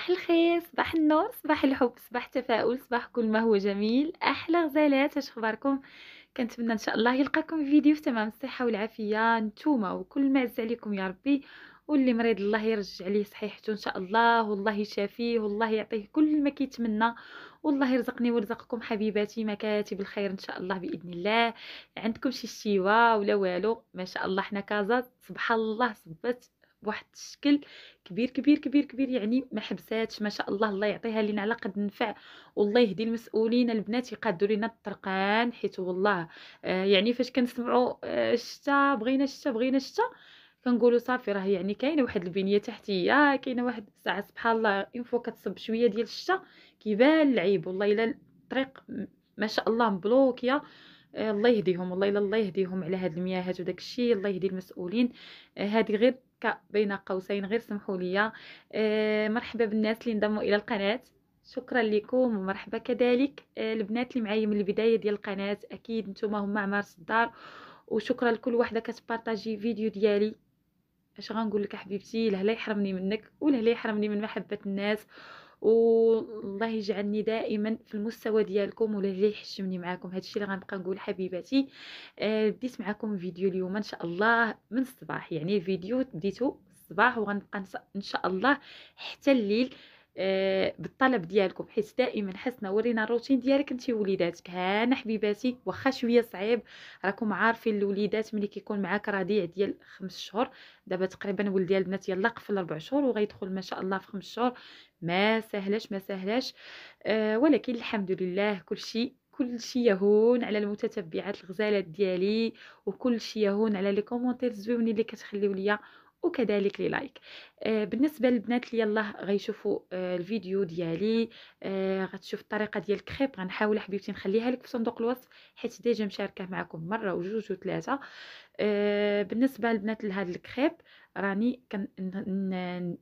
صباح الخير صباح النور صباح الحب صباح التفاؤل صباح كل ما هو جميل احلى غزالات اش اخباركم كنتمنى ان شاء الله يلقاكم في فيديو في تمام الصحه والعافيه نتوما وكل ما عز عليكم يا ربي واللي مريض الله يرجع ليه صحيحته ان شاء الله والله يشافيه والله يعطيه كل ما كيتمنى والله يرزقني ويرزقكم حبيباتي مكاتب الخير ان شاء الله باذن الله عندكم شي شيوه ولا والو ما شاء الله حنا كازا سبحان الله صبت بواحد الشكل كبير كبير كبير كبير يعني ما حبساتش ما شاء الله الله يعطيها لينا على قد النفع والله يهدي المسؤولين البنات يقادوا لينا الطرقان حيت والله آه يعني فاش كنسمعوا آه الشتا بغينا الشتا بغينا الشتا كنقولوا صافي راه يعني كاينه واحد البنيه تحتيه كاينه واحد الساعه سبحان الله اون فوا كتصب شويه ديال الشتا كيبان العيب والله الا الطريق ما شاء الله مبلوكيه آه، الله يهديهم والله الا الله يهديهم على هاد المياهات وداك الشيء الله يهدي المسؤولين آه، هادي غير هكا بين قوسين غير سمحوا لي آه مرحبا بالناس اللي انضموا الى القناه شكرا لكم ومرحبا كذلك آه، البنات اللي معايا من البدايه ديال القناه اكيد نتوما هما عمار صدار وشكرا لكل وحده كتبارطاجي فيديو ديالي اش غنقول لك حبيبتي لهلا يحرمني منك ولهلا يحرمني من محبه الناس والله يجعلني دائما في المستوى ديالكم ولا اللي يحشمني معاكم هادشي اللي غنبقى نقول حبيباتي آه بديت معاكم فيديو اليوم ان شاء الله من الصباح يعني فيديو بديته الصباح وغنبقى ان شاء الله حتى الليل آه، بالطلب ديالكم حيت دائما حسنا ورينا الروتين ديالك انت ووليداتك هانا حبيباتي واخا شويه صعيب راكم عارفين الوليدات ملي كيكون معاك رضيع ديال خمس شهور دابا تقريبا ولد ديال البنات يلا قفل اربع شهور وغيدخل ما شاء الله في خمس شهور ما سهلاش ما سهلاش أه ولكن الحمد لله كل شيء كل شيء يهون على المتتبعات الغزالات ديالي وكل شيء يهون على لي كومونتير زويونين اللي كتخليو ليا وكذلك لي لايك آه بالنسبه للبنات اللي يلاه غيشوفوا آه الفيديو ديالي آه غتشوف الطريقه ديال الكريب غنحاول حبيبتي نخليها لك في صندوق الوصف حيت ديجا مشاركه معكم مره وجوج وثلاثه آه، بالنسبه للبنات لهاد الكريب راني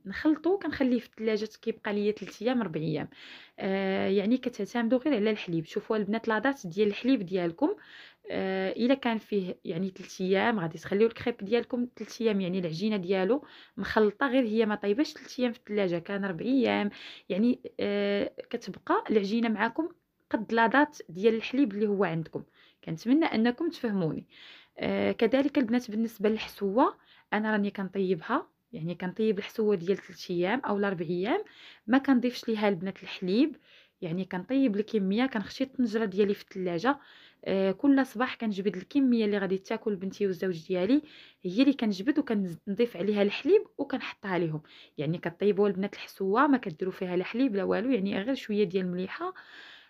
كنخلطو كنخليه في الثلاجه كيبقى ليا 3 ايام 4 ايام آه، يعني كتعتمدوا غير على الحليب شوفوا البنات لاضات ديال الحليب ديالكم آه الا كان فيه يعني 3 ايام غادي تخليو الكريب ديالكم 3 ايام يعني العجينه ديالو مخلطه غير هي ما طيبش 3 ايام في الثلاجه كان 4 ايام يعني آه كتبقى العجينه معكم قد لادات ديال الحليب اللي هو عندكم كنتمنى انكم تفهموني آه كذلك البنات بالنسبه للحسوه انا راني كنطيبها يعني كنطيب الحسوه ديال 3 ايام او 4 ايام ما كنضيفش ليها البنات الحليب يعني كنطيب الكميه كنخشي الطنجره ديالي في الثلاجه آه آه كل صباح كنجبد الكميه اللي غادي تاكل بنتي والزوج ديالي هي اللي كنجبد وكنضيف عليها الحليب وكنحطها لهم يعني كطيبوا البنات الحسوه ما كديروا فيها لا حليب لا والو يعني غير شويه ديال المليحه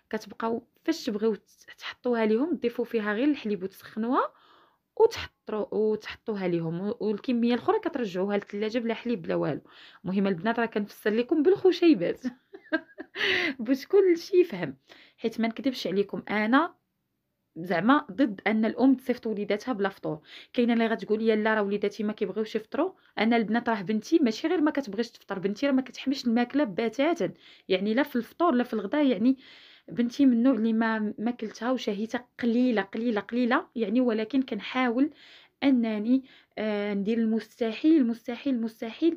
كتبقاو فاش تبغيو تحطوها لهم تضيفوا فيها غير الحليب وتسخنوها وتحطوا وتحطوها ليهم والكميه الاخرى كترجعوها للثلاجه بلا حليب بلا والو المهم البنات راه كنفسر لكم بالخشيبات باش كلشي يفهم حيت ما نكذبش عليكم انا زعما ضد ان الام تصيفط وليداتها بلا فطور كاينه اللي غتقول لي لا راه وليداتي ما كيبغيوش يفطروا انا البنات راه بنتي ماشي غير ما كتبغيش تفطر بنتي راه ما كتحملش الماكله بتاتا يعني لا في الفطور لا في الغداء يعني بنتي من النوع اللي ما ماكلتها وشهيتها قليله قليله قليله يعني ولكن كنحاول انني آه ندير المستحيل المستحيل المستحيل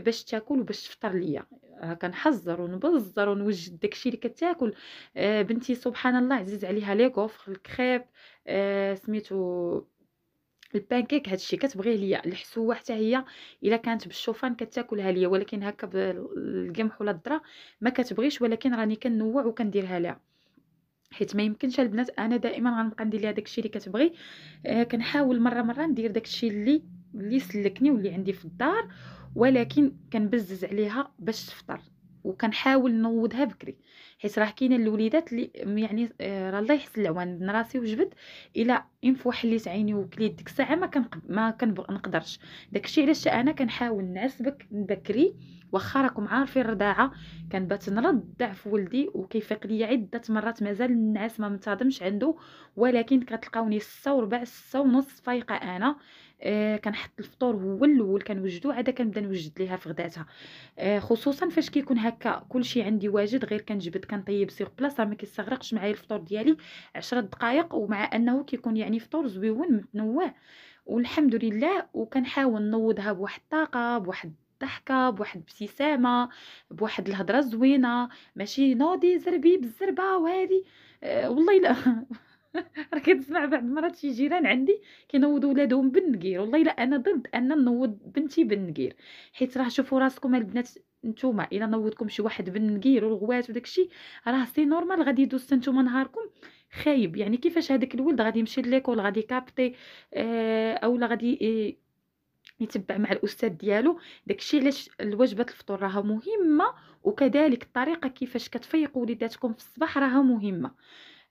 باش تاكل وباش تفطر ليا هكا آه، نحزر ونبزر ونوجد داكشي اللي كتاكل آه بنتي سبحان الله عزيز عليها لي كوفر الكريب آه سميتو البانكيك هادشي كتبغيه ليا الحسوه حتى هي الا كانت بالشوفان كتاكلها ليا ولكن هكا بالقمح ولا الذره ما كتبغيش ولكن راني كنوع وكنديرها ليها حيت ما يمكنش البنات انا دائما غنبقى ندير ليها داكشي اللي كتبغي آه كنحاول مره مره ندير داكشي اللي اللي سلكني واللي عندي في الدار ولكن كنبزز عليها باش تفطر وكنحاول نوضها بكري حيت راه كاينه الوليدات اللي يعني آه، راه الله يحسن العوان راسي وجبد الا ان فوا حليت عيني وكليت ديك الساعه ما كان ما نقدرش داكشي علاش انا كنحاول نعس بك بكري واخا راكم عارفين الرضاعه كنبات نرضع ضعف ولدي وكيفيق ليا عده مرات مازال النعاس ما منتظمش عنده ولكن كتلقاوني 6 وربع 6 ونص فايقه انا آه، كنحط الفطور هو الاول كنوجدو عاد كنبدا نوجد ليها في غداتها آه خصوصا فاش كيكون هكا كلشي عندي واجد غير كنجبد كنطيب سيغ بلاصه ما كيستغرقش معايا الفطور ديالي 10 دقائق ومع انه كيكون يعني فطور زويون متنوع والحمد لله وكنحاول نوضها بواحد الطاقه بواحد الضحكه بواحد الابتسامه بواحد الهضره زوينه ماشي نودي زربي بالزربه وهذه أه والله لا راه كتسمع بعض المرات شي جيران عندي كينوضوا ولادهم بالنقير والله الا انا ضد ان نوض بنتي بالنقير حيت راه شوفوا راسكم البنات نتوما الا نوضكم شي واحد بالنقير والغوات وداكشي راه سي نورمال غادي يدوز نتوما نهاركم خايب يعني كيفاش هذاك الولد غادي يمشي ليكول غادي كابتي اه اولا غادي اه يتبع مع الاستاذ ديالو داكشي علاش الوجبات الفطور راها مهمه وكذلك الطريقه كيفاش كتفيقوا وليداتكم في الصباح راها مهمه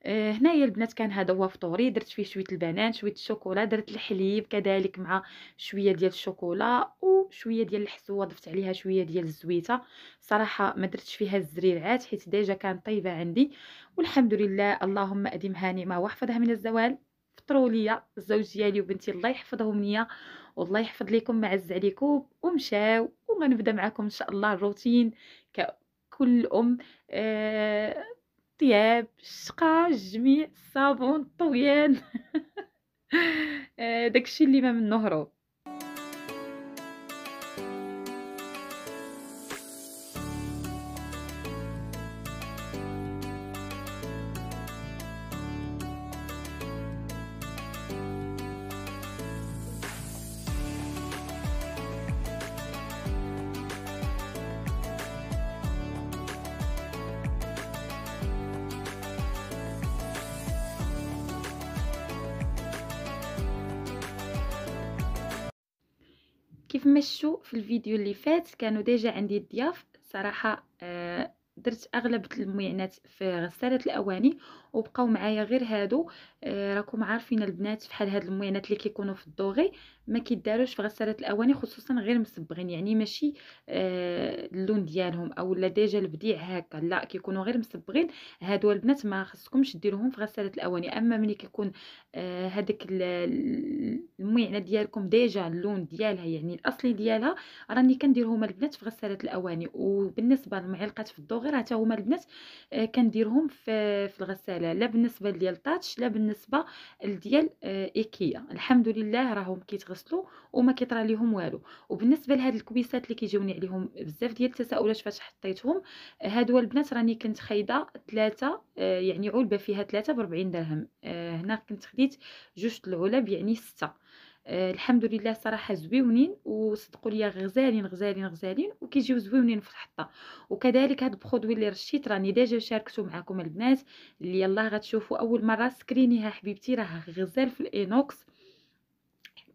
آه، هنايا البنات كان هذا هو فطوري درت فيه شويه البنان شويه الشوكولا درت الحليب كذلك مع شويه ديال الشوكولا وشويه ديال الحسوه ضفت عليها شويه ديال الزويته صراحه ما درتش فيها الزريعات حيت ديجا كانت طيبه عندي والحمد لله اللهم هاني نعمه واحفظها من الزوال فطروا ليا الزوج ديالي وبنتي الله يحفظهم ليا والله يحفظ لكم معز عليكم ومشاو وغنبدا معكم ان شاء الله الروتين ككل ام آه الثياب الشقة الجميع الصابون الطويان آه، داكشي اللي ما منه هروب كيف ما في الفيديو اللي فات كانوا ديجا عندي الضياف صراحه آه، درت اغلب المعينات في غساله الاواني وبقاو معايا غير هادو آه راكم عارفين البنات بحال هاد الموينات اللي كيكونوا في الدوغي ما كيداروش في غساله الاواني خصوصا غير مصبغين يعني ماشي آه اللون ديالهم او لا ديجا البديع هكا لا كيكونوا غير مصبغين هادو البنات ما خصكمش ديروهم في غساله الاواني اما ملي كيكون آه هذاك الموينه ديالكم ديجا اللون ديالها يعني الاصلي ديالها راني كنديرهم البنات في غساله الاواني وبالنسبه للمعلقات في الدوغي راه حتى هما البنات آه، كنديرهم في في الغساله ديالها لا بالنسبه ديال تاتش لا بالنسبه ديال آه، ايكيا الحمد لله راهم كيتغسلوا وما كيطرى ليهم والو وبالنسبه لهاد الكويسات اللي كيجيوني عليهم بزاف ديال التساؤلات فاش حطيتهم هادو البنات راني كنت خايده ثلاثه آه، يعني علبه فيها ثلاثه ب 40 درهم آه، هنا كنت خديت جوج العلب يعني سته آه الحمد لله صراحه زويونين وصدقوا لي غزالين غزالين غزالين وكيجيو زويونين في الحطه وكذلك هاد البرودوي اللي رشيت راني ديجا شاركته معكم البنات اللي يلاه غتشوفوا اول مره سكرينيها حبيبتي راه غزال في الانوكس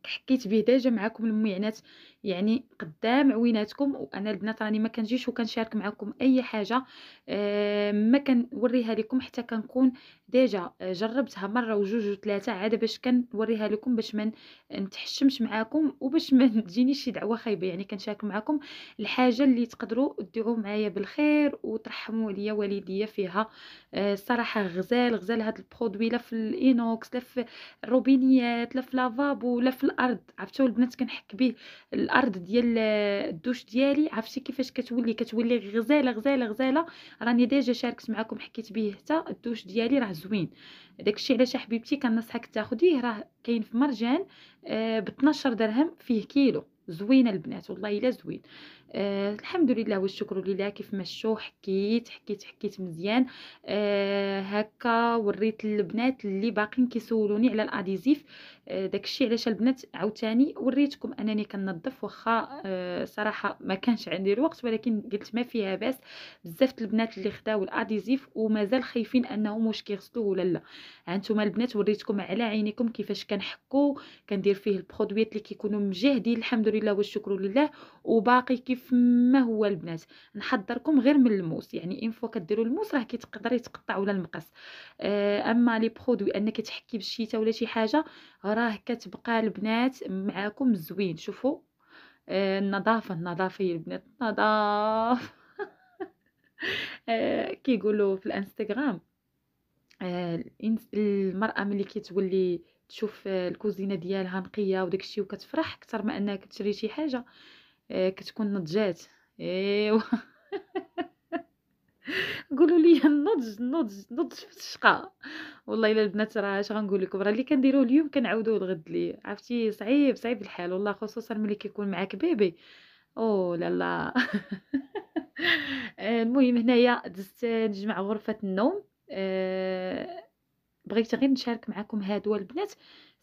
حكيت به ديجا معكم المعينات يعني قدام عويناتكم وانا البنات راني ما كنجيش وكنشارك معكم اي حاجه أه ما كنوريها لكم حتى كنكون ديجا جربتها مره وجوج وثلاثه عاد باش كنوريها لكم باش ما نتحشمش معاكم وباش ما تجينيش شي دعوه خايبه يعني كنشارك معكم الحاجه اللي تقدروا تدعوا معايا بالخير وترحموا عليا والديا فيها الصراحه أه غزال غزال هاد البرودوي لا في الاينوكس لا في الروبينيات لا في لافابو لا في الارض عرفتوا البنات كنحك به الارض ديال آه، الدوش ديالي عرفتي كيفاش كتولي كتولي غزاله غزاله غزاله راني ديجا شاركت معكم حكيت به حتى الدوش ديالي راه زوين داكشي علاش حبيبتي كنصحك تاخديه راه كاين في مرجان آه، ب 12 درهم فيه كيلو زوينه البنات والله الا زوين آه الحمد لله والشكر لله كيف مشوا حكيت حكيت حكيت مزيان آه هكا وريت البنات اللي باقيين كيسولوني على الاديزيف آه داكشي علاش البنات عاوتاني وريتكم انني كننظف واخا آه صراحه ما كانش عندي الوقت ولكن قلت ما فيها باس بزاف البنات اللي خداو الاديزيف ومازال خايفين انهم مش كيغسلوه ولا لا هانتوما البنات وريتكم على عينيكم كيفاش كنحكو كندير فيه البرودويات اللي كيكونوا مجهدين الحمد لله والشكر لله وباقي كيف كيف ما هو البنات نحضركم غير من الموس يعني ان فوا كديروا الموس راه كيتقدر يتقطع ولا المقص آه، اما لي برودوي انك تحكي بالشيتا ولا شي حاجه راه كتبقى البنات معاكم زوين شوفوا آه، النظافه النظافه يا البنات نظاف آه، كيقولوا في الانستغرام المراه ملي كتولي تشوف الكوزينه ديالها نقيه وداكشي وكتفرح اكثر ما انها كتشري شي حاجه آه، كتكون نضجات ايوا قولوا لي النضج النضج النضج في الشقه والله الا البنات راه اش غنقول لكم راه اللي كنديروه اليوم كنعاودوه الغد لي عرفتي صعيب صعيب الحال والله خصوصا ملي كيكون معاك بيبي او لا لا آه، المهم هنايا دزت نجمع غرفه النوم آه، بغيت غير نشارك معكم هادو البنات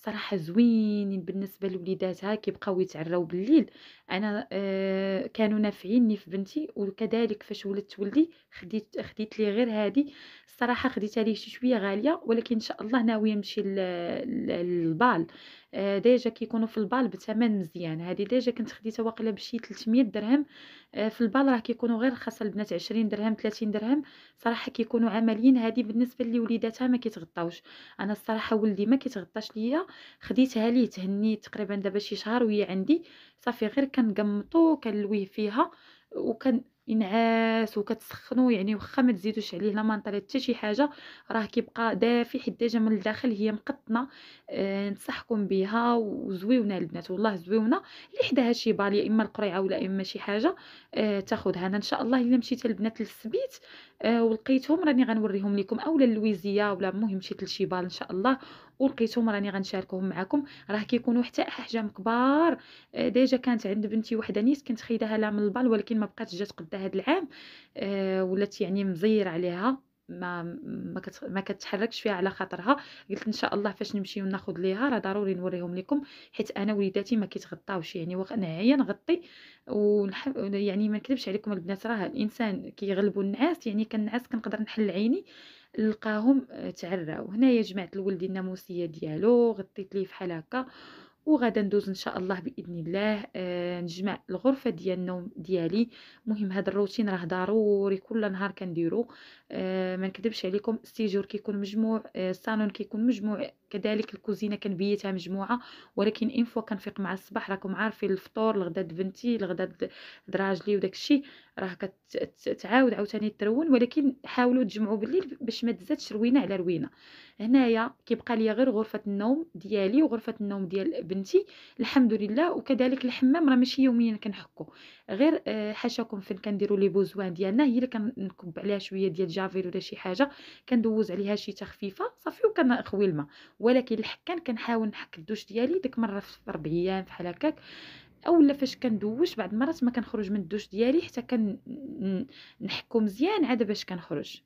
صراحه زوينين بالنسبه لوليداتها كيبقاو يتعراو بالليل انا آه كانوا نافعيني في بنتي وكذلك فاش ولدت ولدي خديت خديت لي غير هذه الصراحه خديتها ليه شي شويه غاليه ولكن ان شاء الله ناويه نمشي للبال آه ديجا كيكونوا في البال بثمن مزيان هذه ديجا كنت خديتها واقله بشي 300 درهم آه في البال راه كيكونوا غير خاصه البنات 20 درهم 30 درهم صراحه كيكونوا عمليين هذه بالنسبه لوليداتها ما كيتغطاوش انا الصراحه ولدي ما كيتغطاش ليا خديتها ليه تهنيت تقريبا دابا شي شهر وهي عندي صافي غير كنقمطو كنلويه فيها وكان ينعاس وكتسخنو يعني واخا ما تزيدوش عليه لا منطره حتى شي حاجه راه كيبقى دافي حتى ديجا من الداخل هي مقطنه أه نصحكم بها وزويونه البنات والله زويونه اللي حداها شي بالي اما القريعه ولا اما شي حاجه أه تاخذها انا ان شاء الله الا مشيت البنات للسبيت أه ولقيتهم راني غنوريهم لكم اولا اللويزيه ولا المهم مشيت لشي بال ان شاء الله ولقيتهم راني غنشاركهم معكم راه كيكونوا حتى احجام كبار آه، ديجا كانت عند بنتي وحده نيس كنت خيداها لها من البال ولكن ما بقاتش جات قدها هذا العام أه ولات يعني مزير عليها ما ما, كت... ما كتحركش فيها على خاطرها قلت ان شاء الله فاش نمشيو ناخذ ليها راه ضروري نوريهم لكم حيت انا وليداتي ما كيتغطاوش يعني نعيا نغطي ونح... يعني ما نكذبش عليكم البنات راه الانسان كيغلبوا النعاس يعني كنعس كنقدر نحل عيني لقاهم آه، تعراو هنايا جمعت لولدي الناموسيه ديالو غطيت ليه فحال هكا وغادا ندوز ان شاء الله باذن الله آه نجمع الغرفه ديال النوم ديالي مهم هذا الروتين راه ضروري كل نهار كنديرو آه ما نكذبش عليكم السيجور كيكون مجموع آه الصالون كيكون مجموع كذلك الكوزينه كنبيتها مجموعه ولكن ان فوا كنفيق مع الصباح راكم عارفين الفطور الغداء بنتي الغداء دراجلي وداك الشيء راه كتعاود عاوتاني ترون ولكن حاولوا تجمعوا بالليل باش ما تزادش روينه على روينه هنايا كيبقى ليا غير غرفه النوم ديالي وغرفه النوم ديال بنتي الحمد لله وكذلك الحمام راه ماشي يوميا كنحكو غير آه، حاشاكم فين كنديروا لي بوزوان ديالنا هي اللي كنكب عليها شويه ديال جافيل ولا شي حاجه كندوز عليها شي تخفيفه صافي وكنخوي الماء ولكن الحكان كنحاول نحك الدوش ديالي ديك مره في ربع ايام بحال هكاك اولا فاش كندوش بعض المرات ما كنخرج من الدوش ديالي حتى كنحكو مزيان عاد باش كنخرج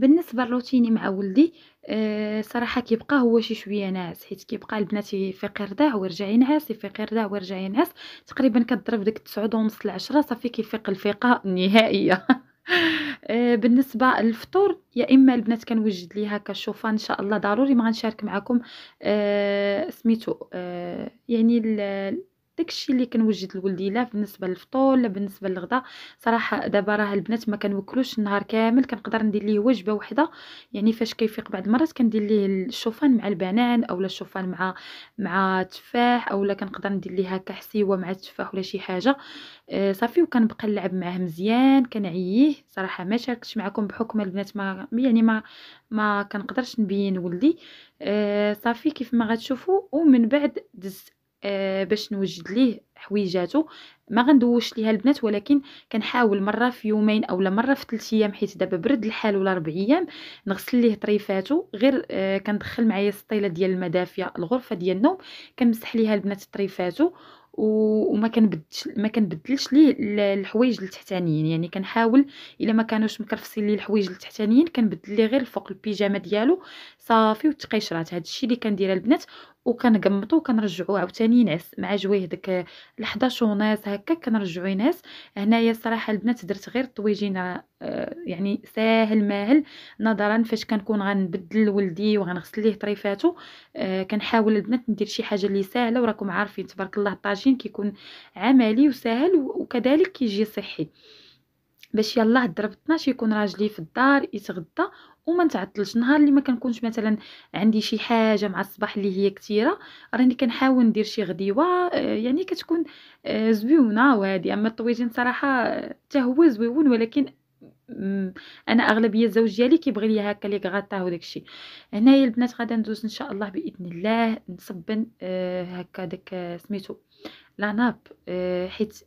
بالنسبه لروتيني مع ولدي أه صراحه كيبقى هو شي شويه ناعس حيت كيبقى البنات يفيق يرضع ويرجع ينعس يفيق يرضع ويرجع ينعس تقريبا كضرب ديك 9 ونص ل 10 صافي كيفيق الفيقه النهائيه آه، بالنسبه للفطور يا اما البنات كنوجد ليها كشوفه ان شاء الله ضروري ما غنشارك معكم آه، سميتو آه، يعني داكشي اللي كنوجد لولدي لا بالنسبه للفطور لا بالنسبه للغدا صراحه دابا راه البنات ما كنوكلوش النهار كامل كنقدر ندير ليه وجبه وحده يعني فاش كيفيق بعض المرات كندير ليه الشوفان مع البنان اولا الشوفان مع مع تفاح اولا كنقدر ندير ليه هكا حسيوه مع التفاح ولا شي حاجه آه صافي وكنبقى نلعب معاه مزيان كنعييه صراحه ما شاركتش معكم بحكم البنات ما يعني ما ما كنقدرش نبين ولدي آه صافي كيف ما غتشوفوا ومن بعد دزت آه باش نوجد ليه حويجاتو ما غندوش ليها البنات ولكن كنحاول مره في يومين اولا مره في 3 ايام حيت دابا برد الحال ولا 4 ايام نغسل ليه طريفاتو غير آه كندخل معايا السطيله ديال الماء دافيه الغرفه ديال النوم كنمسح ليها البنات طريفاتو وما كنبدلش ما كنبدلش ليه الحوايج التحتانيين يعني كنحاول الا ما كانوش مكرفسين لي الحوايج التحتانيين كنبدل ليه غير الفوق البيجامه ديالو صافي وتقيشرات هذا الشيء اللي كنديره البنات وكنقمطو وكنرجعو عاوتاني ينعس مع جويه داك ال11 ناس هكا كنرجعو ينعس هنايا الصراحه البنات درت غير الطويجينه آه، يعني ساهل ماهل نظرا فاش كنكون غنبدل ولدي وغنغسل ليه طريفاتو آه، كنحاول البنات ندير شي حاجه اللي ساهله وراكم عارفين تبارك الله الطاجين البروتين كيكون عملي وسهل وكذلك كيجي صحي باش يلاه الضرب 12 يكون راجلي في الدار يتغدى وما نتعطلش نهار اللي ما كنكونش مثلا عندي شي حاجه مع الصباح اللي هي كثيره راني كنحاول ندير شي غديوه آه، يعني كتكون آه، زويونه وهادي اما الطويجين صراحه حتى آه، هو زويون ولكن انا اغلبيه الزوج ديالي كيبغي ليا هكا لي غاتا وداك الشيء هنايا البنات غادا ندوز ان شاء الله باذن الله نصبن هكا داك سميتو العنب اه حيت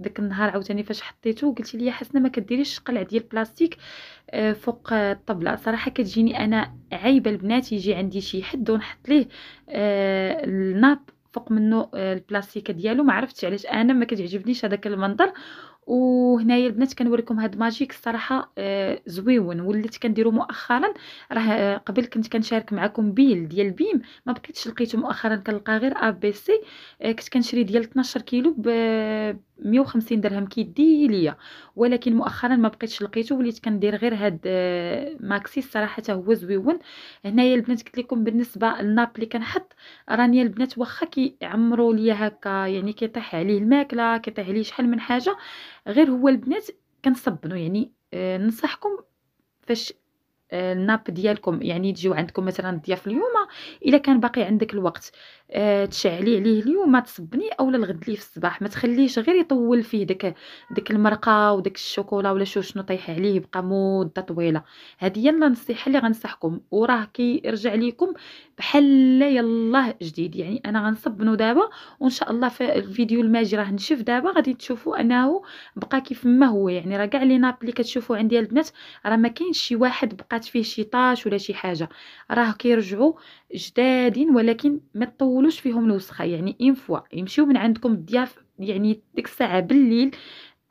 داك النهار عاوتاني فاش حطيته قلت لي حسنه ما كديريش القلع ديال البلاستيك اه فوق الطبله صراحه كتجيني انا عيبه البنات يجي عندي شي حد ونحط ليه اه الناب فوق منه آه، البلاستيكه ديالو ما عرفتش علاش انا ما كتعجبنيش هذاك المنظر وهنايا البنات كنوريكم هاد ماجيك الصراحه آه زويون وليت كنديرو مؤخرا راه آه، قبل كنت كنشارك معكم بيل ديال بيم ما بقيتش لقيته مؤخرا كنلقى غير اف بي سي آه كنت كنشري ديال 12 كيلو ب 150 آه، درهم كيدي ليا ولكن مؤخرا ما بقيتش لقيته وليت كندير غير هاد آه، ماكسي الصراحه حتى هو زويون هنايا البنات قلت لكم بالنسبه للناب اللي كنحط راني البنات واخا كيعمروا ليا هكا يعني كيطيح عليه الماكله كيطيح عليه شحال من حاجه غير هو البنات كنصبنوا يعني آه ننصحكم فاش آه، الناب ديالكم يعني تجيو عندكم مثلا ضياف اليوم الا كان باقي عندك الوقت آه، تشعلي عليه اليوم تصبني اولا الغد ليه في الصباح ما تخليش غير يطول فيه داك داك المرقه وداك الشوكولا ولا شو شنو طيح عليه يبقى مده طويله هذه يلا النصيحه اللي غنصحكم وراه كيرجع ليكم بحال يلاه جديد يعني انا غنصبنو دابا وان شاء الله في الفيديو الماجي راه نشف دابا غادي تشوفوا انه بقى كيف ما هو يعني راه كاع لي ناب اللي كتشوفوا عندي البنات راه ما كاينش شي واحد بقات فيه شي طاش ولا شي حاجه راه كيرجعوا جدادين ولكن ما تطولوش فيهم الوسخه يعني اون فوا يمشيو من عندكم الضياف يعني ديك الساعه بالليل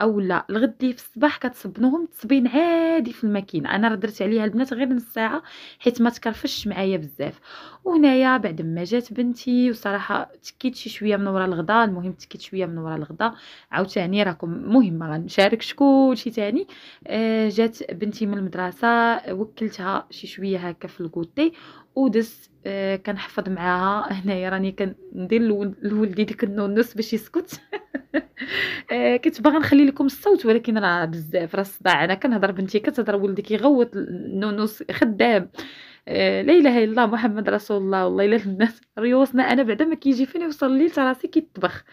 اولا الغد في الصباح كتصبنوهم تصبين عادي في الماكينه انا راه درت عليها البنات غير نص ساعه حيت ما تكرفش معايا بزاف وهنايا بعد ما جات بنتي وصراحه تكيت شي شويه من ورا الغداء المهم تكيت شويه من ورا الغداء عاوتاني راكم مهم غنشارك شكون تاني ثاني آه، جات بنتي من المدرسه وكلتها شي شويه هكا في الكوتي ودس آه كنحفظ معاها هنايا راني كندير لولدي ديك النونس باش يسكت آه كنت باغا نخلي لكم الصوت ولكن راه بزاف راه الصداع انا كنهضر بنتي كتهضر ولدي كيغوت النونس خدام آه لا اله الا الله محمد رسول الله والله الا الناس ريوسنا انا بعدا ما كيجي فين يوصل لي راسي كيطبخ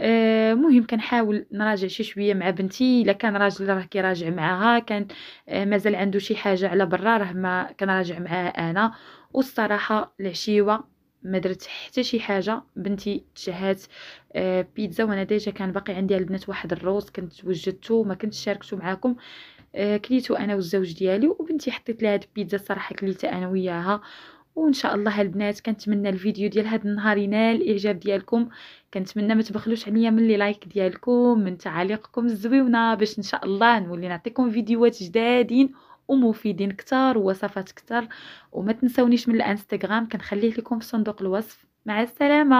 آه مهم كنحاول نراجع شي شويه مع بنتي الا كان راجل راه كيراجع معاها كان آه، مازال عنده شي حاجه على برا راه ما كنراجع معاها انا والصراحه العشيوه ما درت حتى شي حاجه بنتي تشهات آه، بيتزا وانا ديجا كان باقي عندي البنات واحد الروز كنت وجدته ما كنت شاركته معاكم آه، كليته انا والزوج ديالي وبنتي حطيت لها هاد البيتزا الصراحه كليتها انا وياها وان شاء الله البنات كنتمنى الفيديو ديال هذا النهار ينال الاعجاب ديالكم كنتمنى ما تبخلوش عليا من لي لايك ديالكم من تعاليقكم الزويونه باش ان شاء الله نولي نعطيكم فيديوهات جدادين ومفيدين كتار ووصفات كتار وما تنسونيش من الانستغرام كنخليه لكم في صندوق الوصف مع السلامه